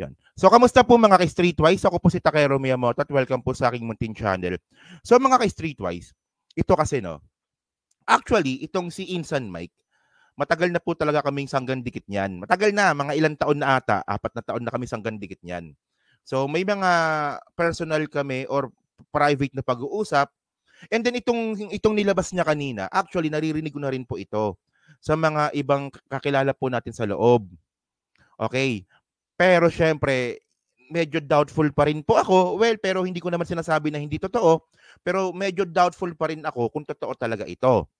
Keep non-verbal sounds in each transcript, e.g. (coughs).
Yan. So, kamusta po mga ka-streetwise? Ako po si Takero Miyamoto at welcome po sa aking Muntin Channel. So, mga ka-streetwise, ito kasi no, actually, itong si Insan Mike, matagal na po talaga kaming sanggan dikit niyan. Matagal na, mga ilang taon na ata, apat na taon na kami sanggan dikit niyan. So, may mga personal kami or private na pag-uusap. And then itong itong nilabas niya kanina, actually naririnig ko na rin po ito sa mga ibang kakilala po natin sa loob. Okay. Pero syempre, medyo doubtful pa rin po ako. Well, pero hindi ko naman sinasabi na hindi totoo. Pero medyo doubtful pa rin ako kung totoo talaga ito.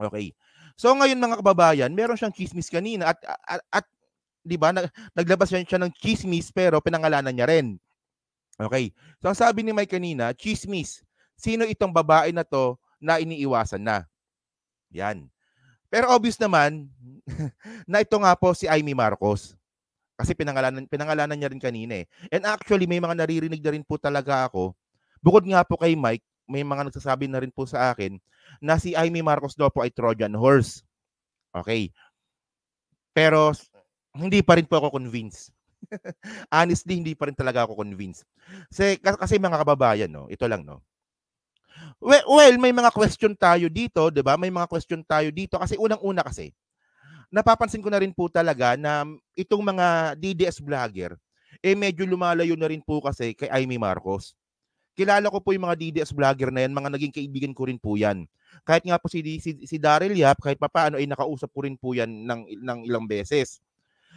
Okay. So ngayon mga kababayan, meron siyang chismis kanina at at, at 'di ba nag, naglabas siya, siya ng chismis pero pinangalanan niya rin. Okay. So ang sabi ni Mike kanina, chismis. Sino itong babae na to na iniiwasan na? Yan. Pero obvious naman (laughs) na ito nga po si Amy Marcos. Kasi pinangalanan, pinangalanan niya rin kanina eh. And actually, may mga naririnig na rin po talaga ako. Bukod nga po kay Mike, may mga nagsasabi na rin po sa akin na si Amy Marcos daw po ay Trojan horse. Okay. Pero hindi pa rin po ako convinced. (laughs) Honestly, hindi pa rin talaga ako convinced. Kasi, kasi mga kababayan, no, ito lang, no. Well, well, may mga question tayo dito, 'di ba? May mga question tayo dito kasi unang-una kasi napapansin ko na rin po talaga na itong mga DDS vlogger, eh medyo lumalayo na rin po kasi kay Amy Marcos. Kilala ko po yung mga DDS vlogger na yan, mga naging kaibigan ko rin po yan. Kahit nga po si, si, si Daryl Yap, kahit papaano ay eh, nakausap ko rin po yan ng, ng ilang beses.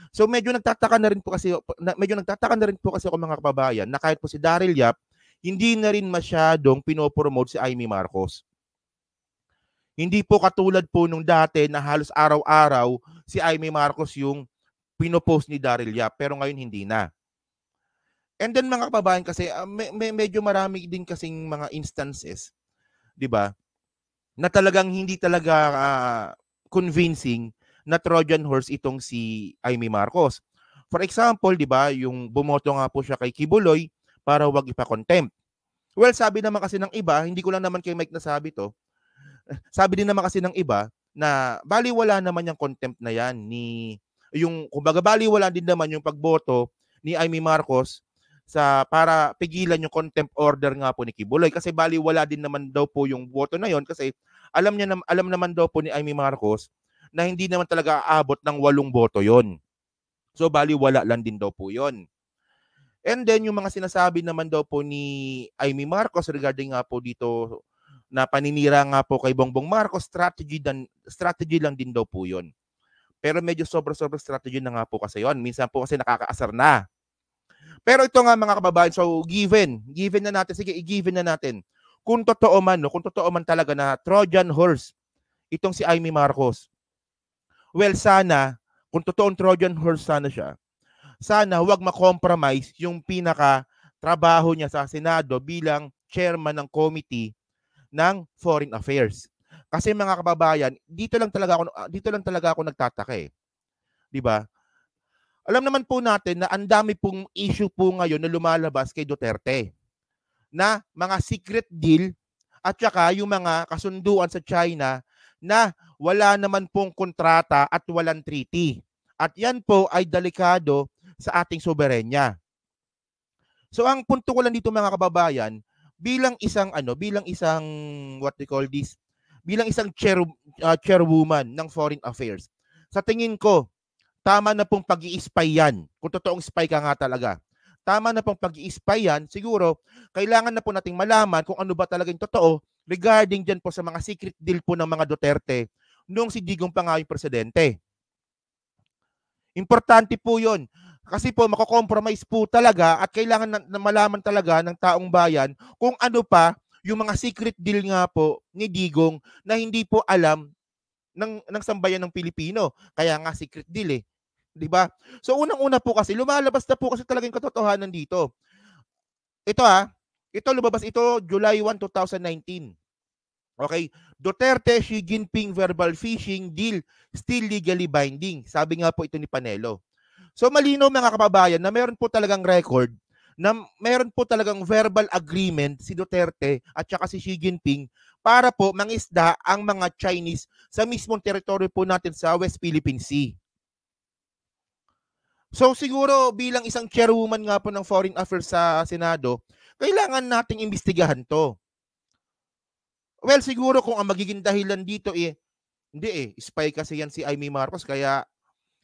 So medyo nagtataka na rin po kasi na, medyo nagtataka na rin po kasi ako mga kababayan na kahit po si Daryl Yap hindi na rin masyadong pinopromote si Amy Marcos. Hindi po katulad po nung dati na halos araw-araw si Aimee Marcos yung pinopost ni Daryl Yap, pero ngayon hindi na. And then mga kababayan kasi uh, me- me- medyo marami din kasing mga instances, 'di ba? Na talagang hindi talaga uh, convincing na Trojan horse itong si Aimee Marcos. For example, 'di ba, yung bumoto nga po siya kay Kibuloy para wag ipa-contempt. Well, sabi naman kasi ng iba, hindi ko lang naman kay Mike nasabi to, sabi din naman kasi ng iba na baliwala naman yung contempt na yan ni yung kumbaga baliwala din naman yung pagboto ni Amy Marcos sa para pigilan yung contempt order nga po ni Kibuloy kasi baliwala din naman daw po yung boto na yon kasi alam niya alam naman daw po ni Amy Marcos na hindi naman talaga aabot ng walong boto yon. So baliwala lang din daw po yon. And then yung mga sinasabi naman daw po ni Amy Marcos regarding nga po dito na paninira nga po kay Bongbong Marcos, strategy, dan, strategy lang din daw po yun. Pero medyo sobra-sobra strategy na nga po kasi yon. Minsan po kasi nakakaasar na. Pero ito nga mga kababayan, so given, given na natin, sige, i-given na natin. Kung totoo man, no, kung totoo man talaga na Trojan horse, itong si Amy Marcos, well sana, kung totoong Trojan horse sana siya, sana huwag makompromise yung pinaka trabaho niya sa Senado bilang chairman ng committee ng foreign affairs. Kasi mga kababayan, dito lang talaga ako ah, dito lang talaga ako nagtataka eh. 'Di ba? Alam naman po natin na ang dami pong issue po ngayon na lumalabas kay Duterte na mga secret deal at saka yung mga kasunduan sa China na wala naman pong kontrata at walang treaty. At yan po ay delikado sa ating soberenya. So ang punto ko lang dito mga kababayan, bilang isang ano, bilang isang what we call this, bilang isang chair uh, chairwoman ng foreign affairs. Sa tingin ko, tama na pong pag-i-spy yan. Kung totoong spy ka nga talaga. Tama na pong pag-i-spy yan. Siguro, kailangan na po nating malaman kung ano ba talaga yung totoo regarding dyan po sa mga secret deal po ng mga Duterte noong si Digong pa nga yung presidente. Importante po yun. Kasi po, makakompromise po talaga at kailangan na, na malaman talaga ng taong bayan kung ano pa yung mga secret deal nga po ni Digong na hindi po alam ng, ng sambayan ng Pilipino. Kaya nga secret deal eh. 'Di ba? So unang-una po kasi lumalabas na po kasi talaga yung katotohanan dito. Ito ha, ah, ito lumabas ito July 1, 2019. Okay, Duterte Xi Jinping verbal fishing deal still legally binding. Sabi nga po ito ni Panelo. So malino mga kababayan na meron po talagang record na meron po talagang verbal agreement si Duterte at saka si Xi Jinping para po mangisda ang mga Chinese sa mismong teritoryo po natin sa West Philippine Sea. So siguro bilang isang chairwoman nga po ng Foreign Affairs sa Senado, kailangan nating imbestigahan to. Well, siguro kung ang magiging dahilan dito eh, hindi eh, spy kasi yan si Amy Marcos kaya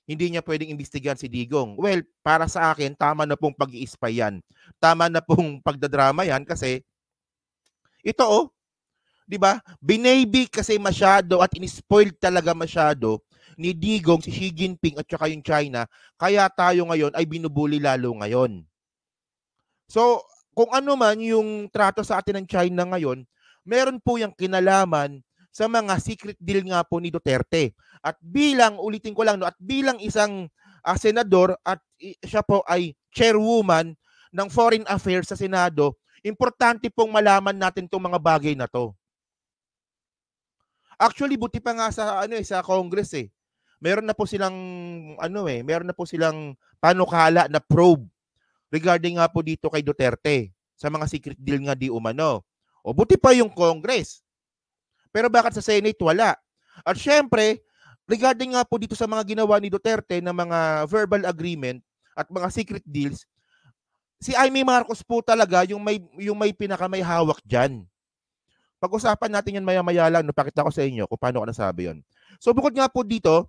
hindi niya pwedeng imbestigahan si Digong. Well, para sa akin, tama na pong pag iispay yan. Tama na pong (laughs) pagdadrama yan kasi ito oh, 'di ba? Binaby kasi masyado at inispoiled talaga masyado ni Digong si Xi Jinping at saka yung China, kaya tayo ngayon ay binubuli lalo ngayon. So, kung ano man yung trato sa atin ng China ngayon, meron po yung kinalaman sa mga secret deal nga po ni Duterte. At bilang, ulitin ko lang, no, at bilang isang uh, senador at siya po ay chairwoman ng Foreign Affairs sa Senado, importante pong malaman natin 'tong mga bagay na to. Actually, buti pa nga sa ano eh, sa Congress eh. Meron na po silang ano eh, meron na po silang panukala na probe regarding nga po dito kay Duterte sa mga secret deal nga di umano. O buti pa yung Congress. Pero bakit sa Senate wala? At syempre, Regarding nga po dito sa mga ginawa ni Duterte ng mga verbal agreement at mga secret deals, si Amy Marcos po talaga yung may yung may pinaka may hawak diyan. Pag-usapan natin yan maya-maya lang, no, pakita ko sa inyo kung paano ko nasabi yon. So bukod nga po dito,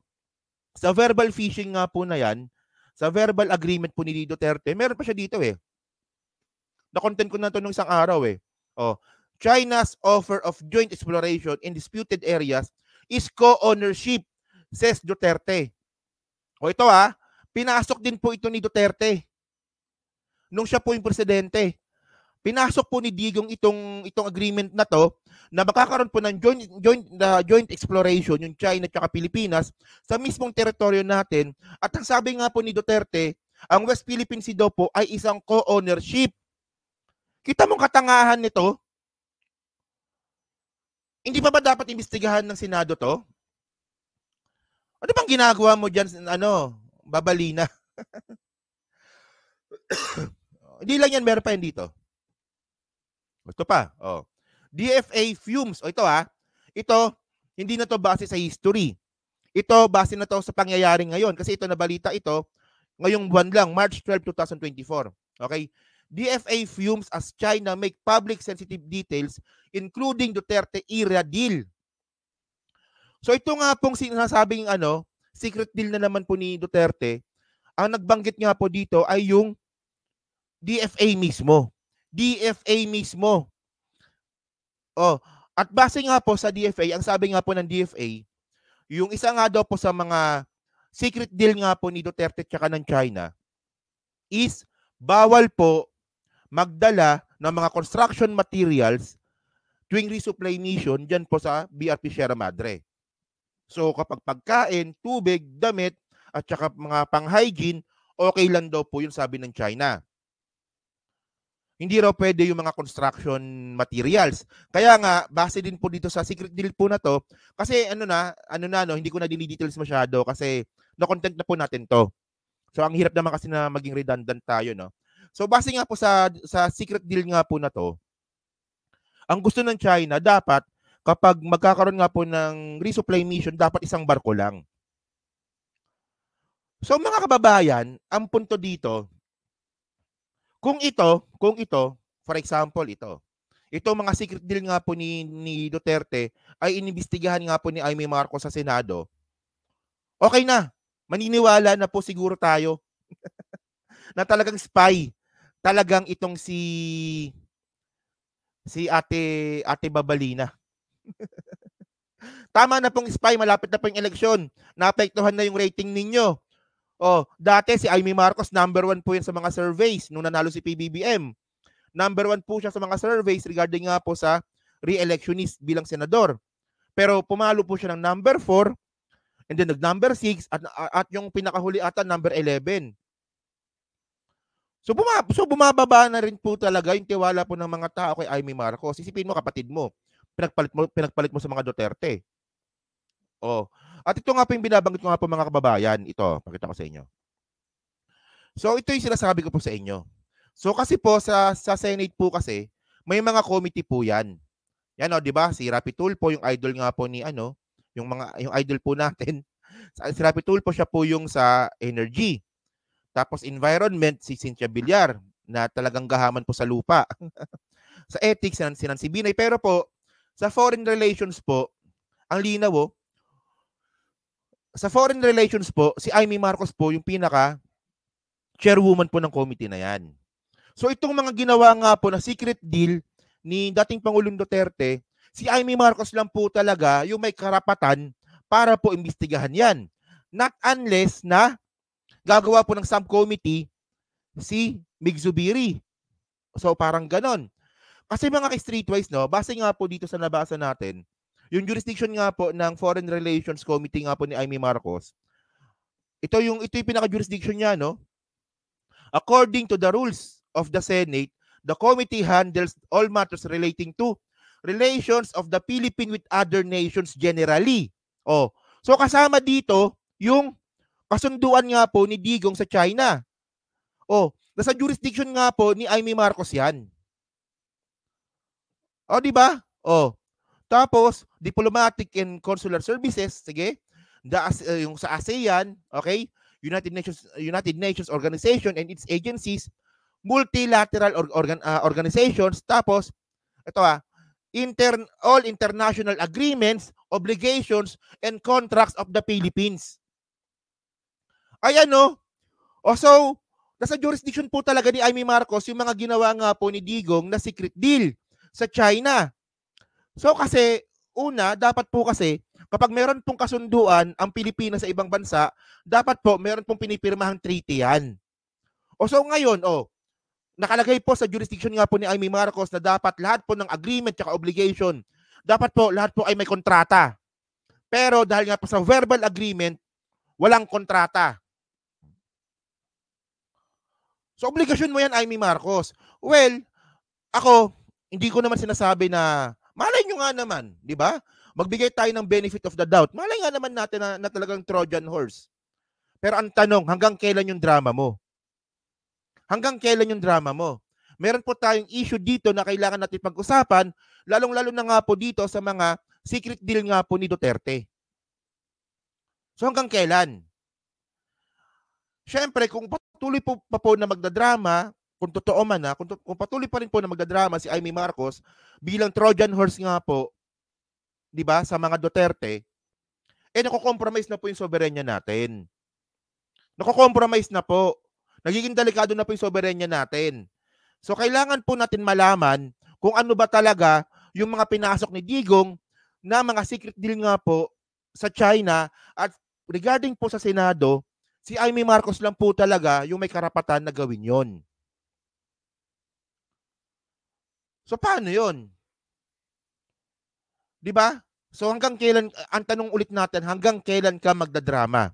sa verbal phishing nga po na yan, sa verbal agreement po ni Duterte, meron pa siya dito eh. Na-content ko na to nung isang araw eh. Oh, China's offer of joint exploration in disputed areas is co-ownership says Duterte. O ito ah, pinasok din po ito ni Duterte nung siya po yung presidente. Pinasok po ni Digong itong itong agreement na to na makakaroon po ng joint joint uh, joint exploration yung China at Pilipinas sa mismong teritoryo natin. At ang sabi nga po ni Duterte, ang West Philippine Sea po ay isang co-ownership. Kita mong katangahan nito? Hindi pa ba dapat imbestigahan ng Senado to? Ano bang ginagawa mo dyan? Ano? Babalina. (coughs) Hindi lang yan, meron pa yan dito. Ito pa. Oh. DFA fumes. O oh, ito ha. Ito, hindi na to base sa history. Ito, base na to sa pangyayari ngayon. Kasi ito, nabalita ito, ngayong buwan lang, March 12, 2024. Okay? DFA fumes as China make public sensitive details including Duterte era deal So ito nga pong sinasabing ano, secret deal na naman po ni Duterte. Ang nagbanggit nga po dito ay yung DFA mismo. DFA mismo. Oh, at base nga po sa DFA, ang sabi nga po ng DFA, yung isa nga daw po sa mga secret deal nga po ni Duterte tsaka ng China is bawal po magdala ng mga construction materials tuwing resupply mission dyan po sa BRP Sierra Madre. So kapag pagkain, tubig, damit, at saka mga pang-hygiene, okay lang daw po yun sabi ng China. Hindi raw pwede yung mga construction materials. Kaya nga, base din po dito sa secret deal po na to, kasi ano na, ano na, no, hindi ko na dinidetails masyado kasi na-content na po natin to. So ang hirap naman kasi na maging redundant tayo, no? So base nga po sa, sa secret deal nga po na to, ang gusto ng China, dapat kapag magkakaroon nga po ng resupply mission, dapat isang barko lang. So mga kababayan, ang punto dito, kung ito, kung ito, for example, ito, ito mga secret deal nga po ni, ni Duterte ay inimbestigahan nga po ni Aimee Marcos sa Senado. Okay na. Maniniwala na po siguro tayo (laughs) na talagang spy. Talagang itong si si Ate Ate Babalina. (laughs) Tama na pong spy, malapit na po yung eleksyon. Naapektuhan na yung rating ninyo. Oh, dati si Amy Marcos, number one po yan sa mga surveys nung nanalo si PBBM. Number one po siya sa mga surveys regarding nga po sa re-electionist bilang senador. Pero pumalo po siya ng number 4 and then nag-number 6 at, at yung pinakahuli ata number 11. So, bumaba, so bumababa na rin po talaga yung tiwala po ng mga tao kay Amy Marcos. Isipin mo kapatid mo, pinagpalit mo, pinagpalit mo sa mga Duterte. Oh. At ito nga po yung binabanggit ko nga po mga kababayan. Ito, pakita ko sa inyo. So ito yung sinasabi ko po sa inyo. So kasi po sa, sa Senate po kasi, may mga committee po yan. Yan o, oh, di ba? Si Rapi Tulfo, yung idol nga po ni ano, yung mga yung idol po natin. (laughs) Si Rapi Tulfo siya po yung sa energy. Tapos environment, si Cynthia Villar, na talagang gahaman po sa lupa. (laughs) sa ethics, sinan, sinan si Binay. Pero po, sa foreign relations po, ang linaw oh, sa foreign relations po, si Amy Marcos po yung pinaka chairwoman po ng committee na yan. So itong mga ginawa nga po na secret deal ni dating Pangulong Duterte, si Amy Marcos lang po talaga yung may karapatan para po imbestigahan yan. Not unless na gagawa po ng subcommittee si Mig Zubiri. So parang ganon. Kasi mga streetwise, no, base nga po dito sa nabasa natin, yung jurisdiction nga po ng Foreign Relations Committee nga po ni Amy Marcos, ito yung, ito yung pinaka-jurisdiction niya, no? According to the rules of the Senate, the committee handles all matters relating to relations of the Philippines with other nations generally. Oh, so kasama dito yung kasunduan nga po ni Digong sa China. Oh, nasa jurisdiction nga po ni Amy Marcos 'yan. O, oh, di ba? O. Oh. Tapos, diplomatic and consular services, sige. The, uh, yung sa ASEAN, okay? United Nations United Nations Organization and its agencies, multilateral or, organ, uh, organizations, tapos ito ah, intern all international agreements, obligations and contracts of the Philippines. Ayan no. Oh, so nasa jurisdiction po talaga ni Amy Marcos yung mga ginawa nga po ni Digong na secret deal sa China. So kasi, una, dapat po kasi, kapag meron pong kasunduan ang Pilipinas sa ibang bansa, dapat po meron pong pinipirmahang treaty yan. O so ngayon, oh, nakalagay po sa jurisdiction nga po ni Amy Marcos na dapat lahat po ng agreement at obligation, dapat po lahat po ay may kontrata. Pero dahil nga po sa verbal agreement, walang kontrata. So obligasyon mo yan, Amy Marcos. Well, ako, hindi ko naman sinasabi na malay nyo nga naman, di ba? Magbigay tayo ng benefit of the doubt. Malay nga naman natin na, na talagang Trojan horse. Pero ang tanong, hanggang kailan yung drama mo? Hanggang kailan yung drama mo? Meron po tayong issue dito na kailangan natin pag-usapan, lalong-lalo na nga po dito sa mga secret deal nga po ni Duterte. So hanggang kailan? Siyempre, kung patuloy po pa po na magdadrama, kung totoo man na, kung, kung patuloy pa rin po na magdadrama si Amy Marcos bilang Trojan horse nga po, 'di ba, sa mga Duterte, eh nako-compromise na po yung soberenya natin. Nako-compromise na po. Nagiging delikado na po yung soberenya natin. So kailangan po natin malaman kung ano ba talaga yung mga pinasok ni Digong na mga secret deal nga po sa China at regarding po sa Senado, si Amy Marcos lang po talaga yung may karapatan na gawin yon. So paano 'yon? 'Di ba? So hanggang kailan ang tanong ulit natin, hanggang kailan ka magdadrama?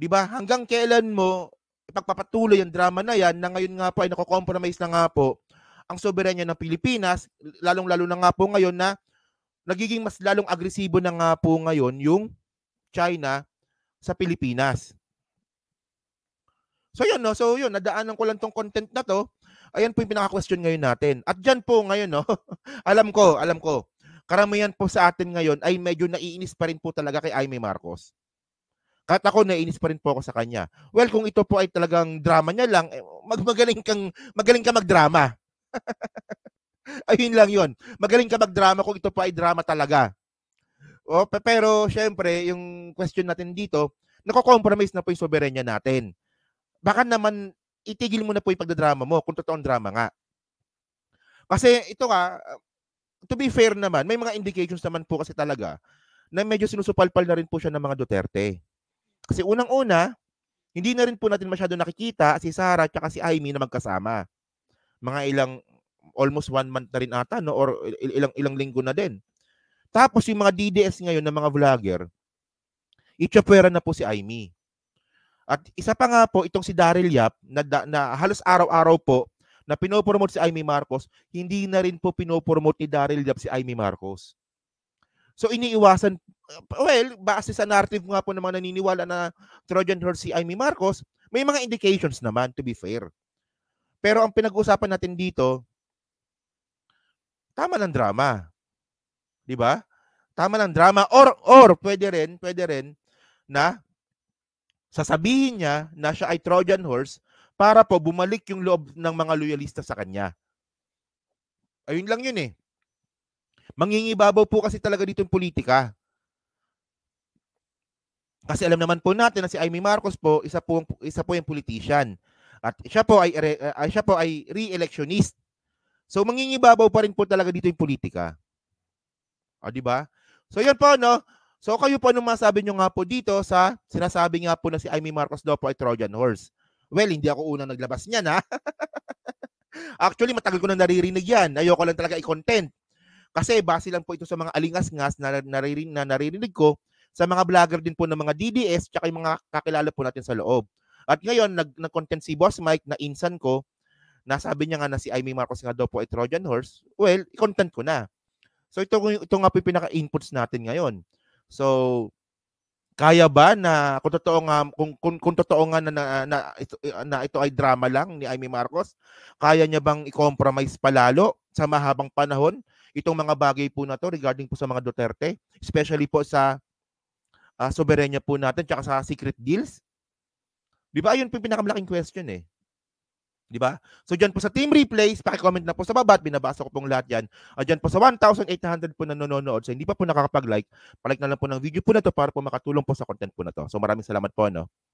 'Di ba? Hanggang kailan mo ipagpapatuloy ang drama na 'yan na ngayon nga po ay nako-compromise na nga po ang soberanya ng Pilipinas, lalong-lalo na nga po ngayon na nagiging mas lalong agresibo na nga po ngayon yung China sa Pilipinas. So yun no, so yun, nadaanan ko lang tong content na to Ayan po yung pinaka-question ngayon natin. At dyan po ngayon, no? (laughs) alam ko, alam ko. Karamihan po sa atin ngayon ay medyo naiinis pa rin po talaga kay Aimee Marcos. Kahit ako, naiinis pa rin po ako sa kanya. Well, kung ito po ay talagang drama niya lang, eh, mag magaling, kang, magaling ka magdrama. (laughs) Ayun lang yon. Magaling ka magdrama kung ito po ay drama talaga. O, oh, pero syempre, yung question natin dito, nako-compromise na po yung soberenya natin. Baka naman itigil mo na po yung pagdadrama mo kung totoong drama nga. Kasi ito ka, to be fair naman, may mga indications naman po kasi talaga na medyo sinusupalpal na rin po siya ng mga Duterte. Kasi unang-una, hindi na rin po natin masyado nakikita si Sarah at si Amy na magkasama. Mga ilang, almost one month na rin ata, no? or ilang, ilang linggo na din. Tapos yung mga DDS ngayon ng mga vlogger, itsapwera na po si Amy. At isa pa nga po itong si Daryl Yap na, na halos araw-araw po na pinopromote si Amy Marcos, hindi na rin po pinopromote ni Daryl Yap si Amy Marcos. So iniiwasan, uh, well, base sa narrative nga po ng mga naniniwala na Trojan horse si Amy Marcos, may mga indications naman, to be fair. Pero ang pinag-uusapan natin dito, tama ng drama. 'Di ba? Tama ng drama or or pwede rin, pwede rin na sasabihin niya na siya ay Trojan horse para po bumalik yung loob ng mga loyalista sa kanya. Ayun lang yun eh. Mangingibabaw po kasi talaga dito yung politika. Kasi alam naman po natin na si Amy Marcos po, isa po, isa po yung politician. At siya po ay, uh, siya po ay re-electionist. So mangingibabaw pa rin po talaga dito yung politika. O, di ba? So yun po, no? So kayo po anong masabi nyo nga po dito sa sinasabi nga po na si Amy Marcos daw po ay Trojan horse. Well, hindi ako unang naglabas niyan ha. (laughs) Actually, matagal ko na naririnig yan. Ayoko lang talaga i-content. Kasi base lang po ito sa mga alingas-ngas na, naririn, na naririnig ko sa mga vlogger din po ng mga DDS tsaka yung mga kakilala po natin sa loob. At ngayon, nag, nag-content si Boss Mike na insan ko, nasabi niya nga na si Amy Marcos nga daw po ay Trojan horse, well, content ko na. So ito, ito nga po yung pinaka-inputs natin ngayon. So, kaya ba na kung totoo nga kung kung, kung totoo nga na, na, na, ito, na ito ay drama lang ni Amy Marcos, kaya niya bang i-compromise palalo sa mahabang panahon itong mga bagay po na to regarding po sa mga Duterte, especially po sa uh, soberenya po natin tsaka sa secret deals? Di ba ayun po yung pinakamalaking question eh. Di ba? So diyan po sa team replays, paki-comment na po sa baba at binabasa ko pong lahat 'yan. Uh, ah, diyan po sa 1,800 po na nanonood. So hindi pa po nakakapag-like, palike na lang po ng video po na to para po makatulong po sa content po na to. So maraming salamat po no.